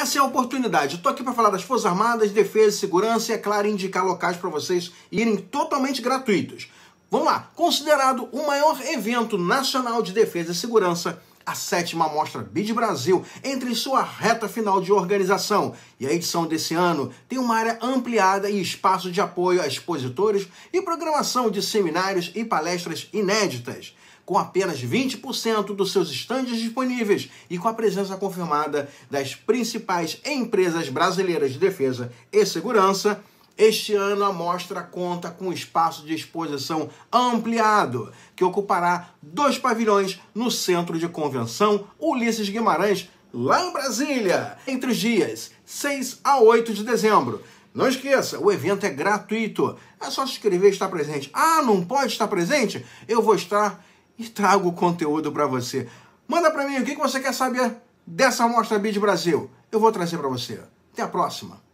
Essa é a oportunidade. Estou aqui para falar das Forças Armadas, Defesa, e Segurança e, é claro, indicar locais para vocês irem totalmente gratuitos. Vamos lá. Considerado o maior evento nacional de defesa e segurança, a sétima Mostra BID Brasil entra em sua reta final de organização e a edição desse ano tem uma área ampliada e espaço de apoio a expositores e programação de seminários e palestras inéditas com apenas 20% dos seus estandes disponíveis e com a presença confirmada das principais empresas brasileiras de defesa e segurança, este ano a mostra conta com um espaço de exposição ampliado, que ocupará dois pavilhões no Centro de Convenção Ulisses Guimarães, lá em Brasília, entre os dias 6 a 8 de dezembro. Não esqueça, o evento é gratuito. É só se inscrever e estar presente. Ah, não pode estar presente? Eu vou estar e trago o conteúdo para você. Manda para mim o que você quer saber dessa Mostra Bid Brasil. Eu vou trazer para você. Até a próxima.